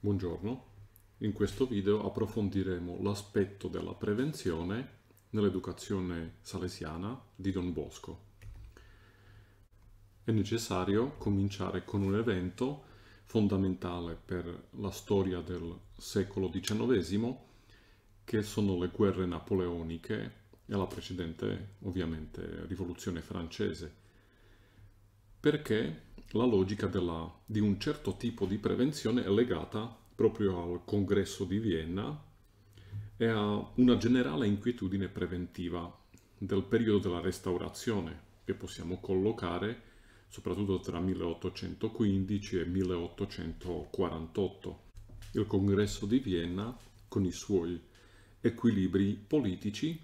Buongiorno, in questo video approfondiremo l'aspetto della prevenzione nell'educazione salesiana di Don Bosco. È necessario cominciare con un evento fondamentale per la storia del secolo XIX che sono le guerre napoleoniche e la precedente ovviamente rivoluzione francese perché la logica della, di un certo tipo di prevenzione è legata proprio al congresso di Vienna e a una generale inquietudine preventiva del periodo della restaurazione che possiamo collocare soprattutto tra 1815 e 1848. Il congresso di Vienna, con i suoi equilibri politici,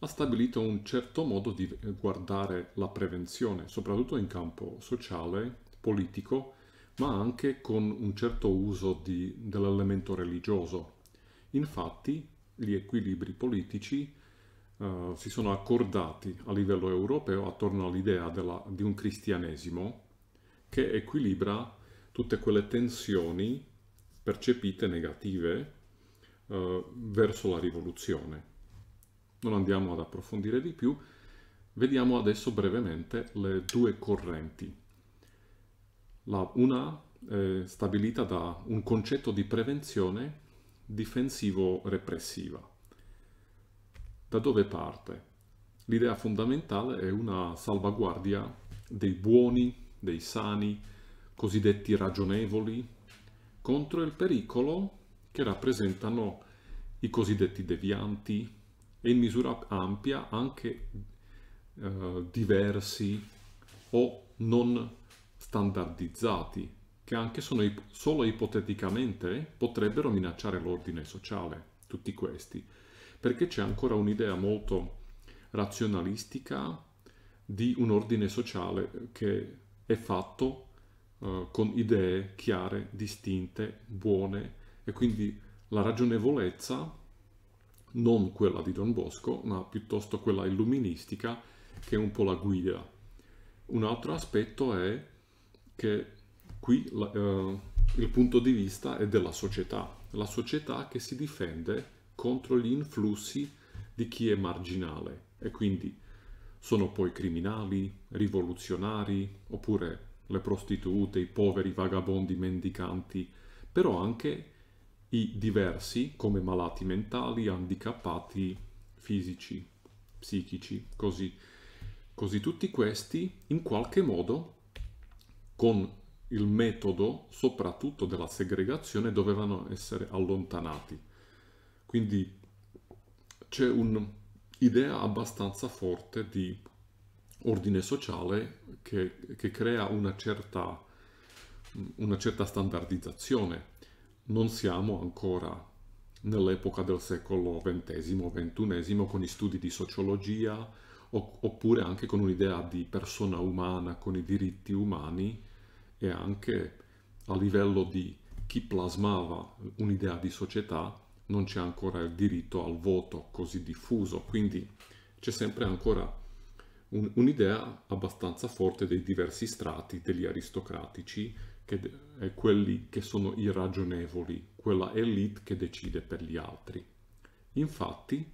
ha stabilito un certo modo di guardare la prevenzione, soprattutto in campo sociale politico, ma anche con un certo uso dell'elemento religioso. Infatti gli equilibri politici eh, si sono accordati a livello europeo attorno all'idea di un cristianesimo che equilibra tutte quelle tensioni percepite negative eh, verso la rivoluzione. Non andiamo ad approfondire di più, vediamo adesso brevemente le due correnti la, una è eh, stabilita da un concetto di prevenzione difensivo-repressiva. Da dove parte? L'idea fondamentale è una salvaguardia dei buoni, dei sani, cosiddetti ragionevoli, contro il pericolo che rappresentano i cosiddetti devianti e in misura ampia anche eh, diversi o non standardizzati che anche sono ip solo ipoteticamente potrebbero minacciare l'ordine sociale, tutti questi, perché c'è ancora un'idea molto razionalistica di un ordine sociale eh, che è fatto eh, con idee chiare, distinte, buone e quindi la ragionevolezza, non quella di Don Bosco, ma piuttosto quella illuministica che è un po' la guida. Un altro aspetto è che qui eh, il punto di vista è della società, la società che si difende contro gli influssi di chi è marginale e quindi sono poi criminali, rivoluzionari oppure le prostitute, i poveri, vagabondi, mendicanti, però anche i diversi come malati mentali, handicappati fisici, psichici, così. Così tutti questi in qualche modo con il metodo, soprattutto della segregazione, dovevano essere allontanati. Quindi c'è un'idea abbastanza forte di ordine sociale che, che crea una certa, una certa standardizzazione. Non siamo ancora nell'epoca del secolo XX, XXI con gli studi di sociologia oppure anche con un'idea di persona umana, con i diritti umani e anche a livello di chi plasmava un'idea di società non c'è ancora il diritto al voto così diffuso, quindi c'è sempre ancora un, un'idea abbastanza forte dei diversi strati, degli aristocratici che, e quelli che sono irragionevoli, quella elite che decide per gli altri. Infatti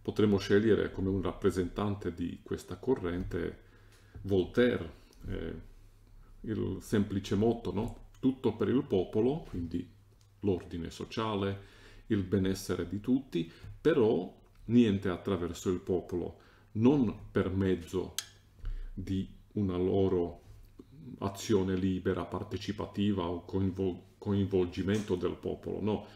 potremmo scegliere come un rappresentante di questa corrente Voltaire, eh, il semplice motto, no? Tutto per il popolo, quindi l'ordine sociale, il benessere di tutti, però niente attraverso il popolo, non per mezzo di una loro azione libera, partecipativa o coinvol coinvolgimento del popolo, no.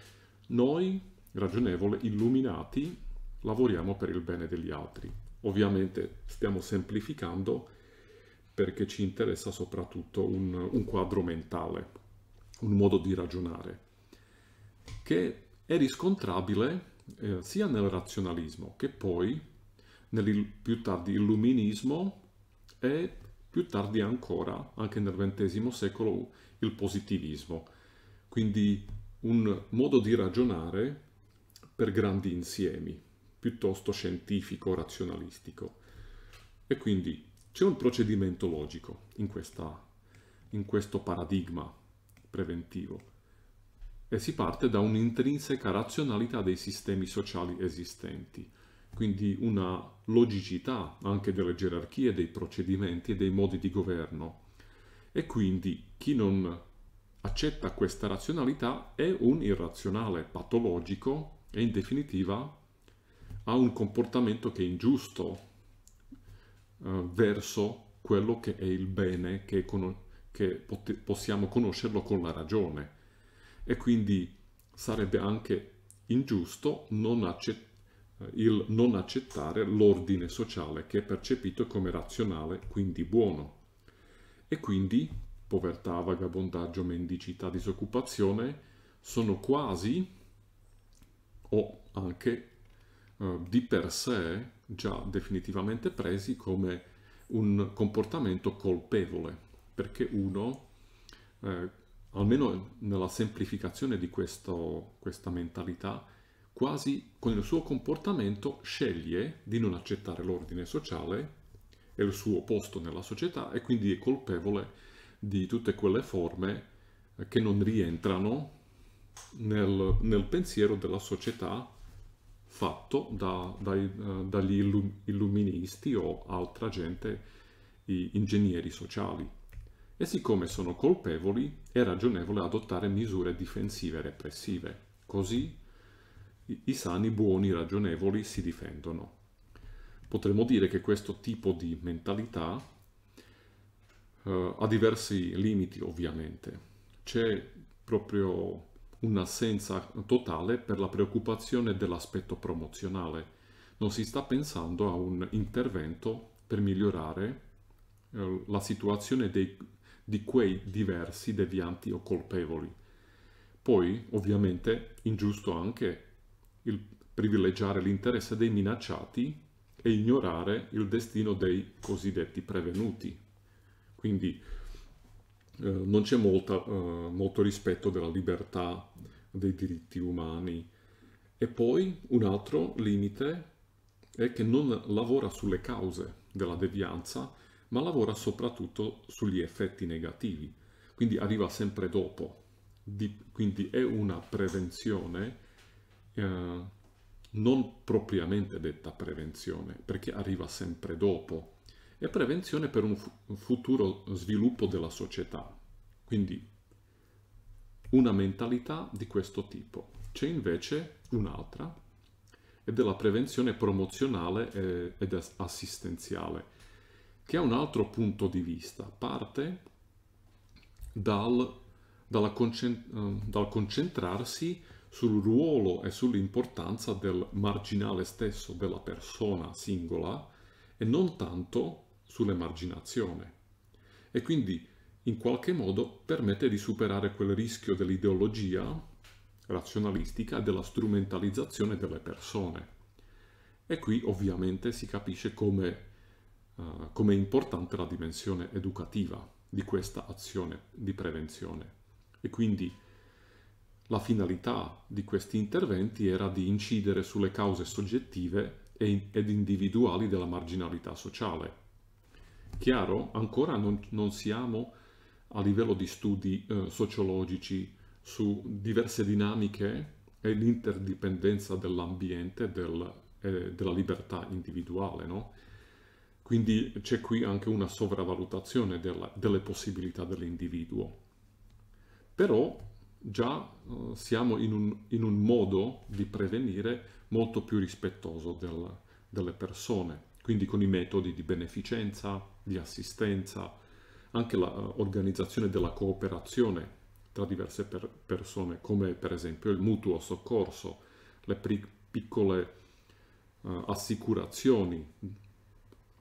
Noi, ragionevoli, illuminati, lavoriamo per il bene degli altri. Ovviamente stiamo semplificando perché ci interessa soprattutto un, un quadro mentale, un modo di ragionare, che è riscontrabile eh, sia nel razionalismo che poi nel più tardi illuminismo e più tardi ancora, anche nel XX secolo, il positivismo. Quindi un modo di ragionare per grandi insiemi, piuttosto scientifico, razionalistico. E quindi c'è un procedimento logico in, questa, in questo paradigma preventivo e si parte da un'intrinseca razionalità dei sistemi sociali esistenti, quindi una logicità anche delle gerarchie, dei procedimenti e dei modi di governo. E quindi chi non accetta questa razionalità è un irrazionale, patologico e in definitiva ha un comportamento che è ingiusto, eh, verso quello che è il bene che, con- che possiamo conoscerlo con la ragione. E quindi sarebbe anche ingiusto non accett- eh, il non accettare l'ordine sociale che è percepito come razionale, quindi buono. E quindi povertà, vagabondaggio, mendicità, disoccupazione sono quasi o anche eh, di per sé già definitivamente presi come un comportamento colpevole, perché uno, eh, almeno nella semplificazione di questo, questa mentalità, quasi con il suo comportamento sceglie di non accettare l'ordine sociale e il suo posto nella società e quindi è colpevole di tutte quelle forme che non rientrano nel, nel pensiero della società fatto da, dai, eh, dagli illuministi o altra gente, gli ingegneri sociali. E siccome sono colpevoli, è ragionevole adottare misure difensive e repressive. Così i, i sani, buoni, ragionevoli si difendono. Potremmo dire che questo tipo di mentalità eh, ha diversi limiti, ovviamente. C'è proprio un'assenza totale per la preoccupazione dell'aspetto promozionale. Non si sta pensando a un intervento per migliorare eh, la situazione dei, di quei diversi devianti o colpevoli. Poi, ovviamente, ingiusto anche il privilegiare l'interesse dei minacciati e ignorare il destino dei cosiddetti prevenuti. Quindi eh, non c'è eh, molto rispetto della libertà, dei diritti umani. E poi un altro limite è che non lavora sulle cause della devianza, ma lavora soprattutto sugli effetti negativi. Quindi arriva sempre dopo. Di, quindi è una prevenzione eh, non propriamente detta prevenzione, perché arriva sempre dopo e prevenzione per un, fu un futuro sviluppo della società. Quindi una mentalità di questo tipo. C'è invece un'altra, è della prevenzione promozionale eh, ed assistenziale, che ha un altro punto di vista, parte dal, concent ehm, dal concentrarsi sul ruolo e sull'importanza del marginale stesso della persona singola e non tanto sull'emarginazione e quindi in qualche modo permette di superare quel rischio dell'ideologia razionalistica e della strumentalizzazione delle persone. E qui ovviamente si capisce come, uh, come è importante la dimensione educativa di questa azione di prevenzione. E quindi la finalità di questi interventi era di incidere sulle cause soggettive ed individuali della marginalità sociale, Chiaro, ancora non, non siamo a livello di studi eh, sociologici su diverse dinamiche e l'interdipendenza dell'ambiente del, eh, della libertà individuale, no? Quindi c'è qui anche una sovravalutazione della, delle possibilità dell'individuo. Però già eh, siamo in un, in un, modo di prevenire molto più rispettoso del, delle persone, quindi con i metodi di beneficenza, di assistenza, anche l'organizzazione eh, della cooperazione tra diverse per persone, come per esempio il mutuo soccorso, le piccole uh, assicurazioni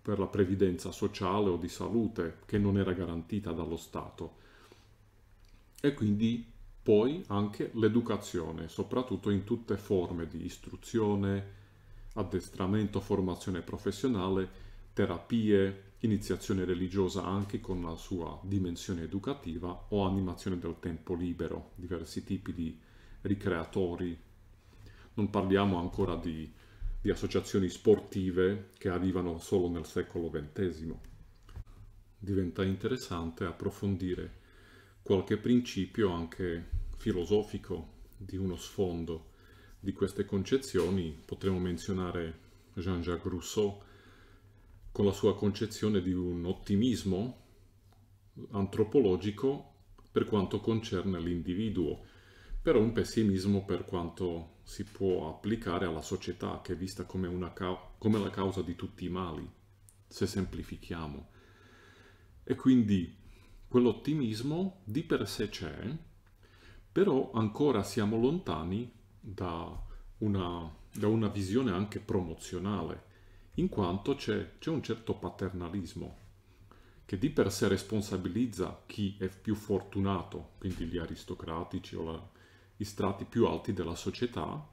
per la previdenza sociale o di salute che non era garantita dallo Stato. E quindi poi anche l'educazione, soprattutto in tutte forme di istruzione, addestramento, formazione professionale, terapie, iniziazione religiosa anche con la sua dimensione educativa o animazione del tempo libero, diversi tipi di ricreatori. Non parliamo ancora di, di associazioni sportive che arrivano solo nel secolo XX. Diventa interessante approfondire qualche principio anche filosofico di uno sfondo di queste concezioni. Potremmo menzionare Jean-Jacques Rousseau, con la sua concezione di un ottimismo antropologico per quanto concerne l'individuo, però un pessimismo per quanto si può applicare alla società che è vista come, una ca- come la causa di tutti i mali, se semplifichiamo. E quindi quell'ottimismo di per sé c'è, però ancora siamo lontani da una, da una visione anche promozionale in quanto c'è, c'è un certo paternalismo che di per sé responsabilizza chi è più fortunato, quindi gli aristocratici o la, i strati più alti della società,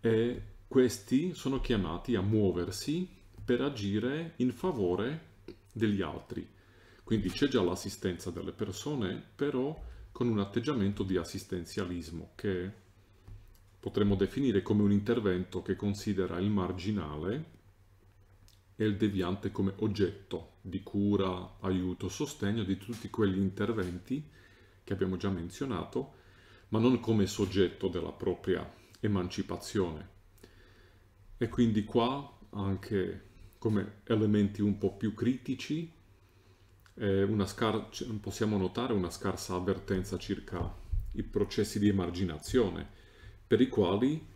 e questi sono chiamati a muoversi per agire in favore degli altri. Quindi c'è già l'assistenza delle persone, però con un atteggiamento di assistenzialismo che potremmo definire come un intervento che considera il marginale e il deviante come oggetto di cura, aiuto, sostegno di tutti quegli interventi che abbiamo già menzionato, ma non come soggetto della propria emancipazione. E quindi qua anche come elementi un po' più critici cioè, possiamo notare una scarsa avvertenza circa i processi di emarginazione, per i quali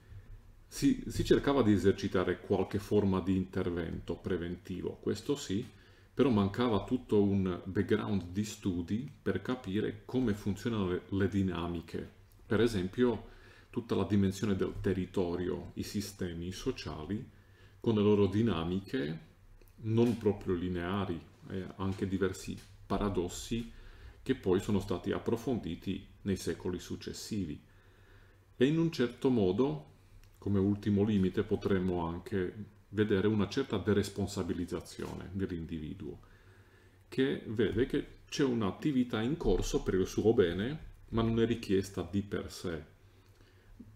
si, si, cercava di esercitare qualche forma di intervento preventivo, questo sì, però mancava tutto un background di studi per capire come funzionano le, le dinamiche, per esempio tutta la dimensione del territorio, i sistemi sociali, con le loro dinamiche non proprio lineari, eh, anche diversi paradossi che poi sono stati approfonditi nei secoli successivi. E in un certo modo come ultimo limite potremmo anche vedere una certa deresponsabilizzazione dell'individuo, che vede che c'è un'attività in corso per il suo bene, ma non è richiesta di per sé.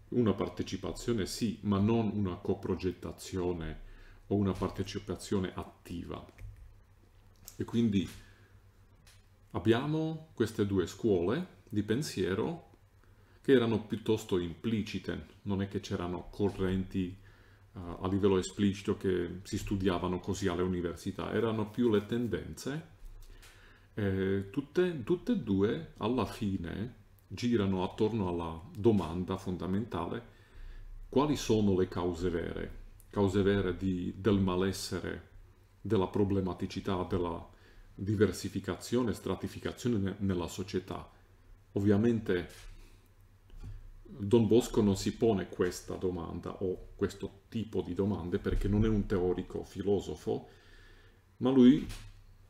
Una partecipazione sì, ma non una coprogettazione o una partecipazione attiva. E quindi abbiamo queste due scuole di pensiero che erano piuttosto implicite, non è che c'erano correnti uh, a livello esplicito che si studiavano così alle università, erano più le tendenze. E eh, tutte, tutte e due alla fine girano attorno alla domanda fondamentale quali sono le cause vere, cause vere di, del malessere, della problematicità, della diversificazione, stratificazione nella società. Ovviamente Don Bosco non si pone questa domanda o questo tipo di domande perché non è un teorico filosofo, ma lui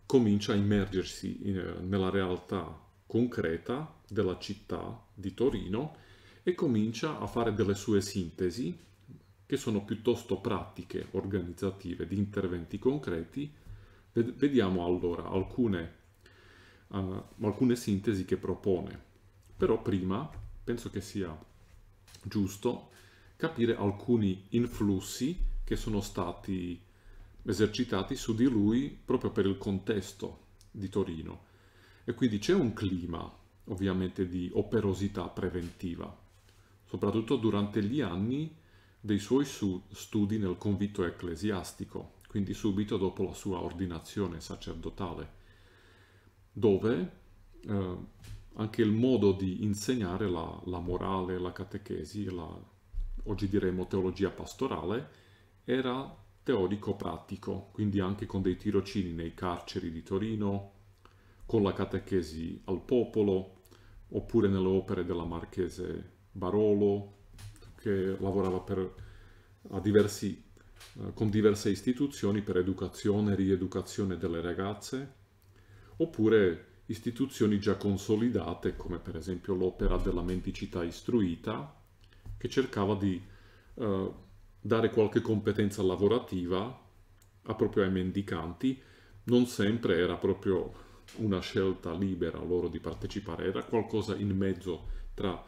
comincia a immergersi in, eh, nella realtà concreta della città di Torino e comincia a fare delle sue sintesi che sono piuttosto pratiche, organizzative, di interventi concreti. Vediamo allora alcune, uh, alcune sintesi che propone. Però prima penso che sia giusto capire alcuni influssi che sono stati esercitati su di lui proprio per il contesto di Torino. E quindi c'è un clima ovviamente di operosità preventiva, soprattutto durante gli anni dei suoi studi nel convitto ecclesiastico, quindi subito dopo la sua ordinazione sacerdotale, dove eh, anche il modo di insegnare la, la morale, la catechesi, la, oggi diremo teologia pastorale, era teorico-pratico, quindi anche con dei tirocini nei carceri di Torino, con la catechesi al popolo, oppure nelle opere della Marchese Barolo, che lavorava per, diversi, eh, con diverse istituzioni per educazione e rieducazione delle ragazze, oppure istituzioni già consolidate, come per esempio l'opera della menticità istruita, che cercava di eh, dare qualche competenza lavorativa a proprio ai mendicanti, non sempre era proprio una scelta libera loro di partecipare, era qualcosa in mezzo tra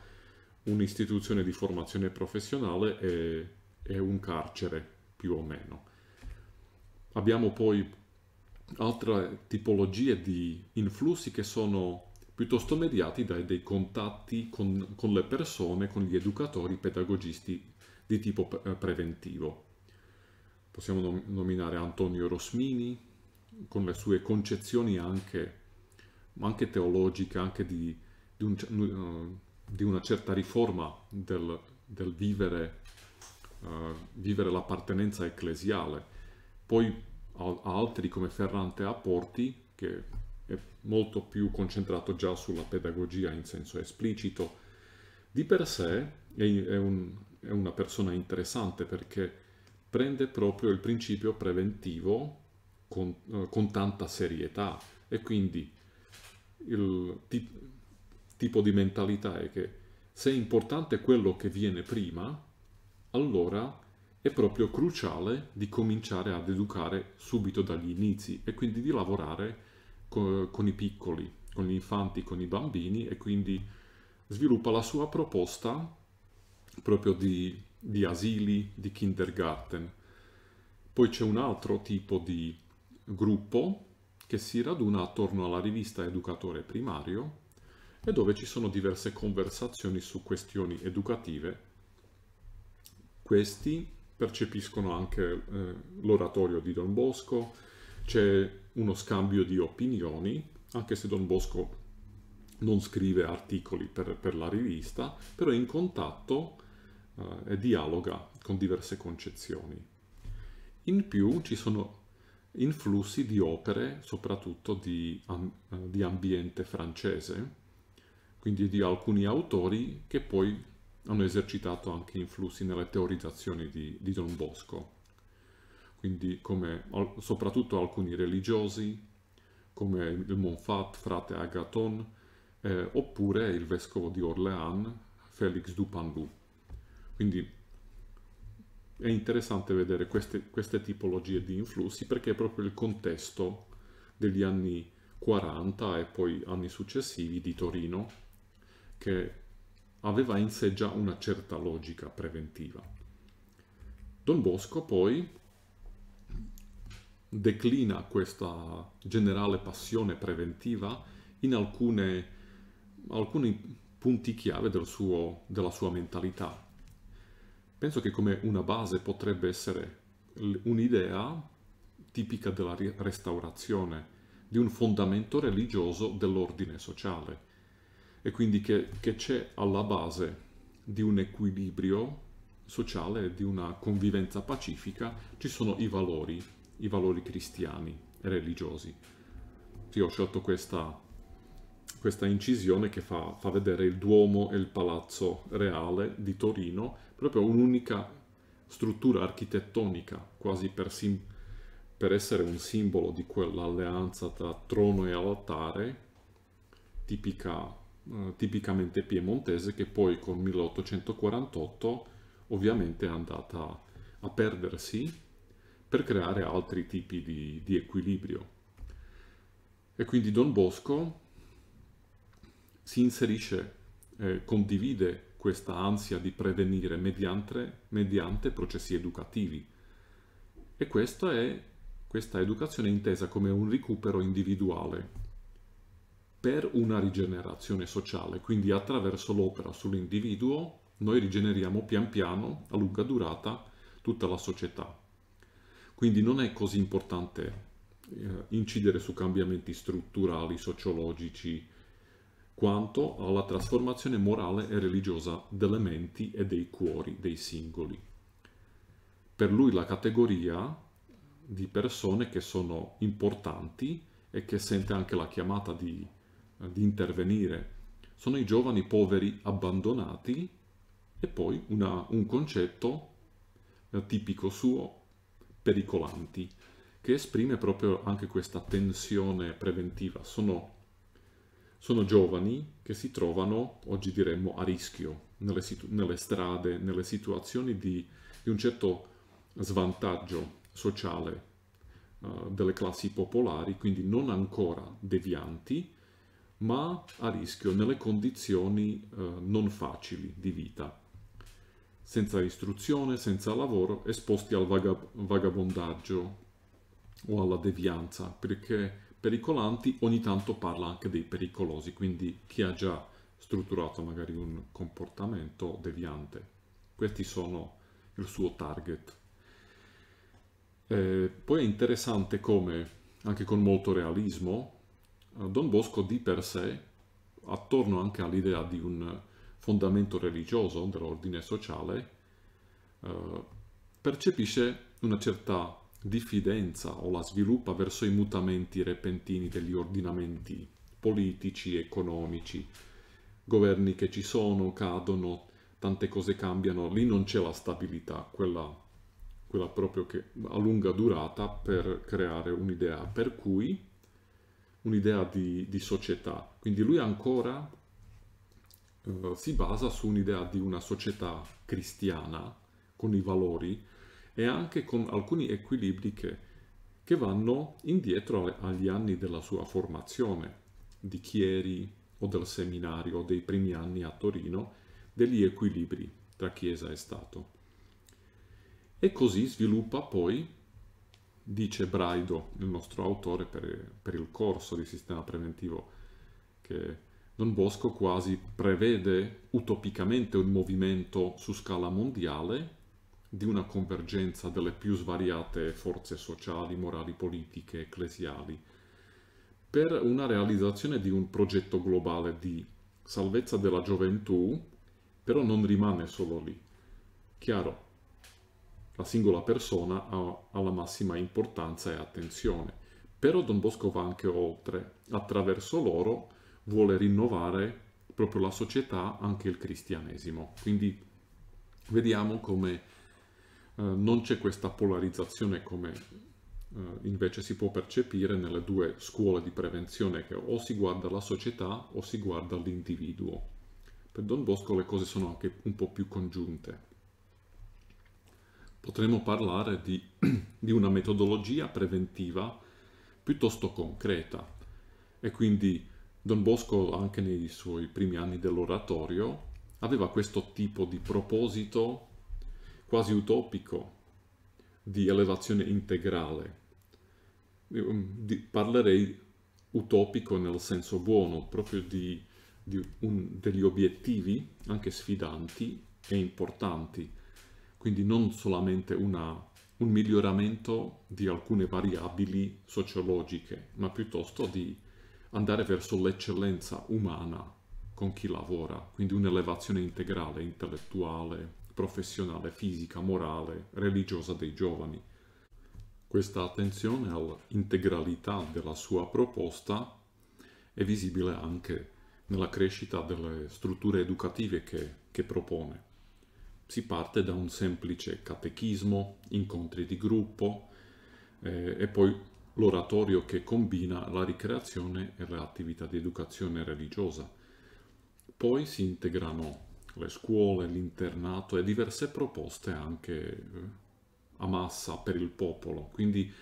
un'istituzione di formazione professionale e, e un carcere, più o meno. Abbiamo poi altre tipologie di influssi che sono piuttosto mediati dai dei contatti con, con le persone, con gli educatori, pedagogisti di tipo eh, preventivo. Possiamo nominare Antonio Rosmini, con le sue concezioni anche, anche teologiche, anche di, di, un, eh, di, una certa riforma del, del vivere, uh, vivere l'appartenenza ecclesiale. Poi altri come Ferrante Apporti, che è molto più concentrato già sulla pedagogia in senso esplicito. Di per sé è, un, è una persona interessante perché prende proprio il principio preventivo con, eh, con tanta serietà e quindi il ti, tipo di mentalità è che se è importante quello che viene prima, allora è proprio cruciale di cominciare ad educare subito dagli inizi e quindi di lavorare con, con i piccoli, con gli infanti, con i bambini e quindi sviluppa la sua proposta proprio di, di asili, di kindergarten. Poi c'è un altro tipo di gruppo che si raduna attorno alla rivista Educatore Primario e dove ci sono diverse conversazioni su questioni educative. Questi percepiscono anche eh, l'oratorio di Don Bosco, c'è uno scambio di opinioni, anche se Don Bosco non scrive articoli per, per la rivista, però è in contatto eh, e dialoga con diverse concezioni. In più ci sono influssi di opere, soprattutto di, eh, di ambiente francese, quindi di alcuni autori che poi hanno esercitato anche influssi nelle teorizzazioni di, di Don Bosco, quindi come soprattutto alcuni religiosi, come il Monfat, frate Agaton, eh, oppure il vescovo di Orléans, Félix Dupanloup. Quindi è interessante vedere queste, queste tipologie di influssi perché è proprio il contesto degli anni 40 e poi anni successivi di Torino che aveva in sé già una certa logica preventiva. Don Bosco poi declina questa generale passione preventiva in alcune, alcuni punti chiave del suo, della sua mentalità. Penso che come una base potrebbe essere un'idea tipica della restaurazione, di un fondamento religioso dell'ordine sociale e quindi che, che c'è alla base di un equilibrio sociale, di una convivenza pacifica, ci sono i valori, i valori cristiani e religiosi. Sì, ho scelto questa, questa incisione che fa, fa vedere il Duomo e il Palazzo Reale di Torino, proprio un'unica struttura architettonica, quasi per, sim- per essere un simbolo di quell'alleanza tra trono e altare, tipica eh, tipicamente piemontese che poi con 1848 ovviamente è andata a perdersi per creare altri tipi di, di equilibrio. E quindi Don Bosco si inserisce, eh, condivide questa ansia di prevenire mediante, mediante processi educativi. E questa è questa educazione intesa come un recupero individuale, per una rigenerazione sociale, quindi attraverso l'opera sull'individuo noi rigeneriamo pian piano, a lunga durata, tutta la società. Quindi non è così importante eh, incidere su cambiamenti strutturali, sociologici, quanto alla trasformazione morale e religiosa delle menti e dei cuori dei singoli. Per lui la categoria di persone che sono importanti e che sente anche la chiamata di di intervenire. Sono i giovani poveri abbandonati e poi una, un concetto eh, tipico suo, pericolanti, che esprime proprio anche questa tensione preventiva. Sono, sono giovani che si trovano, oggi diremmo, a rischio nelle, nelle strade, nelle situazioni di, di, un certo svantaggio sociale eh, delle classi popolari, quindi non ancora devianti, ma a rischio nelle condizioni eh, non facili di vita, senza istruzione, senza lavoro, esposti al vagab vagabondaggio o alla devianza, perché pericolanti ogni tanto parla anche dei pericolosi, quindi chi ha già strutturato magari un comportamento deviante. Questi sono il suo target. Eh, poi è interessante come, anche con molto realismo, Don Bosco di per sé, attorno anche all'idea di un fondamento religioso dell'ordine sociale, eh, percepisce una certa diffidenza o la sviluppa verso i mutamenti repentini degli ordinamenti politici, economici, governi che ci sono, cadono, tante cose cambiano, lì non c'è la stabilità, quella, quella proprio che, a lunga durata per creare un'idea per cui un'idea di, di, società. Quindi lui ancora eh, si basa su un'idea di una società cristiana con i valori e anche con alcuni equilibri che, che vanno indietro agli anni della sua formazione di Chieri o del seminario dei primi anni a Torino, degli equilibri tra Chiesa e Stato. E così sviluppa poi dice Braido, il nostro autore, per, per il corso di sistema preventivo che Don Bosco quasi prevede utopicamente un movimento su scala mondiale di una convergenza delle più svariate forze sociali, morali, politiche, ecclesiali, per una realizzazione di un progetto globale di salvezza della gioventù, però non rimane solo lì. Chiaro, la singola persona ha, ha la massima importanza e attenzione. Però Don Bosco va anche oltre, attraverso loro vuole rinnovare proprio la società, anche il cristianesimo. Quindi vediamo come eh, non c'è questa polarizzazione come eh, invece si può percepire nelle due scuole di prevenzione che o si guarda la società o si guarda l'individuo. Per Don Bosco le cose sono anche un po' più congiunte potremmo parlare di, di una metodologia preventiva piuttosto concreta e quindi Don Bosco anche nei suoi primi anni dell'oratorio aveva questo tipo di proposito quasi utopico di elevazione integrale. Mm, parlerei utopico nel senso buono, proprio di, di un, degli obiettivi anche sfidanti e importanti quindi non solamente una, un miglioramento di alcune variabili sociologiche, ma piuttosto di andare verso l'eccellenza umana con chi lavora, quindi un'elevazione integrale, intellettuale, professionale, fisica, morale, religiosa dei giovani. Questa attenzione all'integralità della sua proposta è visibile anche nella crescita delle strutture educative che, che propone. Si parte da un semplice catechismo, incontri di gruppo eh, e poi l'oratorio che combina la ricreazione e le attività di educazione religiosa. Poi si integrano le scuole, l'internato e diverse proposte anche eh, a massa per il popolo. Quindi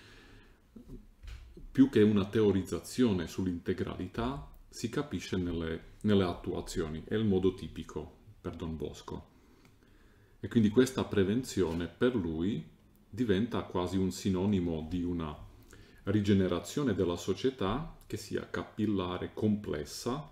più che una teorizzazione sull'integralità si capisce nelle, nelle attuazioni, è il modo tipico per Don Bosco. E quindi questa prevenzione per lui diventa quasi un sinonimo di una rigenerazione della società che sia capillare, complessa,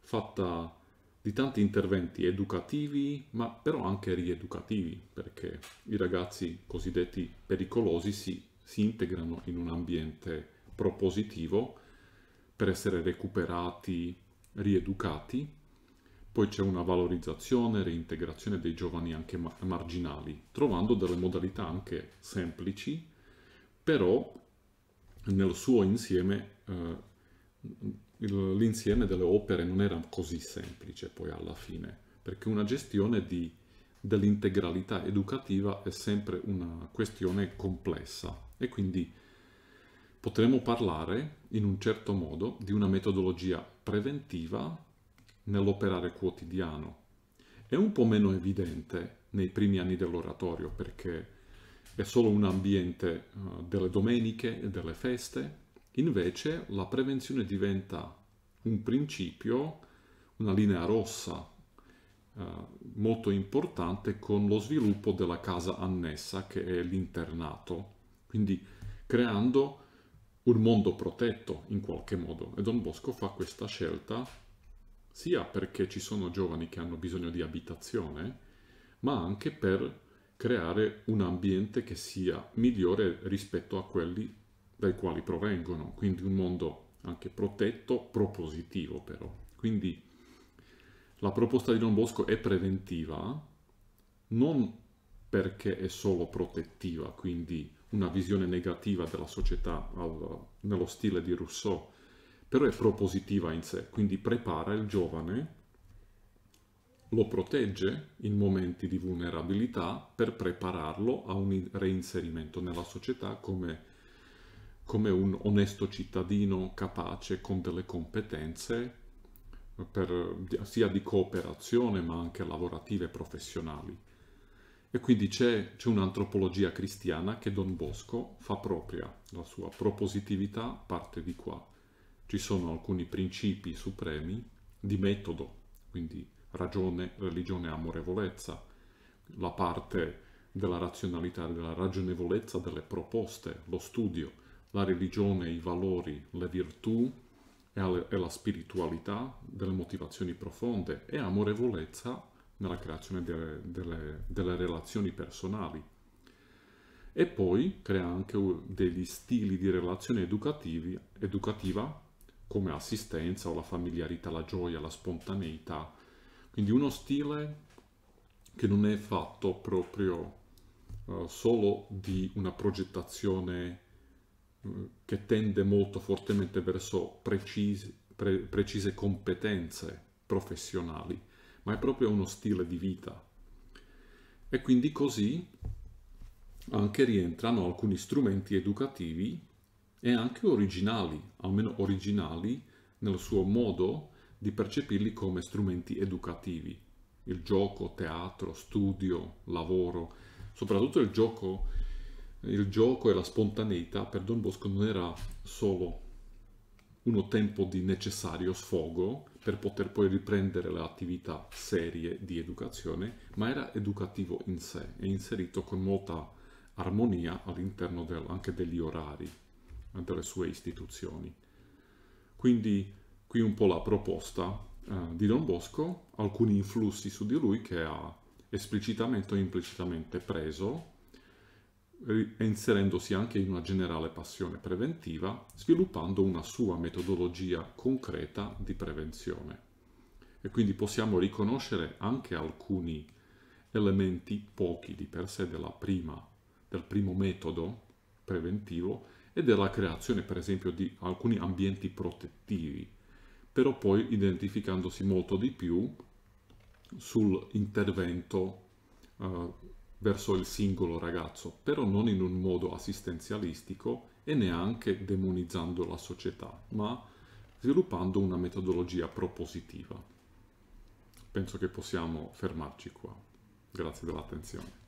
fatta di tanti interventi educativi, ma però anche rieducativi, perché i ragazzi cosiddetti pericolosi si, si integrano in un ambiente propositivo per essere recuperati, rieducati poi c'è una valorizzazione, reintegrazione dei giovani anche mar marginali, trovando delle modalità anche semplici, però nel suo insieme, eh, l'insieme delle opere non era così semplice poi alla fine, perché una gestione dell'integralità educativa è sempre una questione complessa e quindi potremmo parlare in un certo modo di una metodologia preventiva nell'operare quotidiano. È un po' meno evidente nei primi anni dell'oratorio perché è solo un ambiente eh, delle domeniche e delle feste, invece la prevenzione diventa un principio, una linea rossa eh, molto importante con lo sviluppo della casa annessa che è l'internato, quindi creando un mondo protetto in qualche modo e Don Bosco fa questa scelta sia perché ci sono giovani che hanno bisogno di abitazione, ma anche per creare un ambiente che sia migliore rispetto a quelli dai quali provengono, quindi un mondo anche protetto, propositivo però. Quindi la proposta di Don Bosco è preventiva, non perché è solo protettiva, quindi una visione negativa della società al, nello stile di Rousseau, però è propositiva in sé, quindi prepara il giovane, lo protegge in momenti di vulnerabilità per prepararlo a un reinserimento nella società come, come un onesto cittadino capace con delle competenze eh, per, sia di cooperazione ma anche lavorative e professionali. E quindi c'è, un'antropologia cristiana che Don Bosco fa propria, la sua propositività parte di qua ci sono alcuni principi supremi di metodo, quindi ragione, religione, amorevolezza, la parte della razionalità, della ragionevolezza delle proposte, lo studio, la religione, i valori, le virtù e la spiritualità delle motivazioni profonde e amorevolezza nella creazione delle, delle, delle relazioni personali. E poi crea anche degli stili di relazione educativa come assistenza o la familiarità, la gioia, la spontaneità. Quindi uno stile che non è fatto proprio uh, solo di una progettazione eh, che tende molto fortemente verso precise, pre, precise competenze professionali, ma è proprio uno stile di vita. E quindi così anche rientrano alcuni strumenti educativi e anche originali, almeno originali nel suo modo di percepirli come strumenti educativi. Il gioco, teatro, studio, lavoro, soprattutto il gioco, il gioco e la spontaneità per Don Bosco non era solo uno tempo di necessario sfogo per poter poi riprendere le attività serie di educazione, ma era educativo in sé e inserito con molta armonia all'interno anche degli orari delle sue istituzioni. Quindi qui un po' la proposta eh, di Don Bosco, alcuni influssi su di lui che ha esplicitamente o implicitamente preso, inserendosi anche in una generale passione preventiva, sviluppando una sua metodologia concreta di prevenzione. E quindi possiamo riconoscere anche alcuni elementi, pochi di per sé, prima, del primo metodo preventivo, e della creazione per esempio di alcuni ambienti protettivi, però poi identificandosi molto di più sull'intervento eh, verso il singolo ragazzo, però non in un modo assistenzialistico e neanche demonizzando la società, ma sviluppando una metodologia propositiva. Penso che possiamo fermarci qua. Grazie dell'attenzione.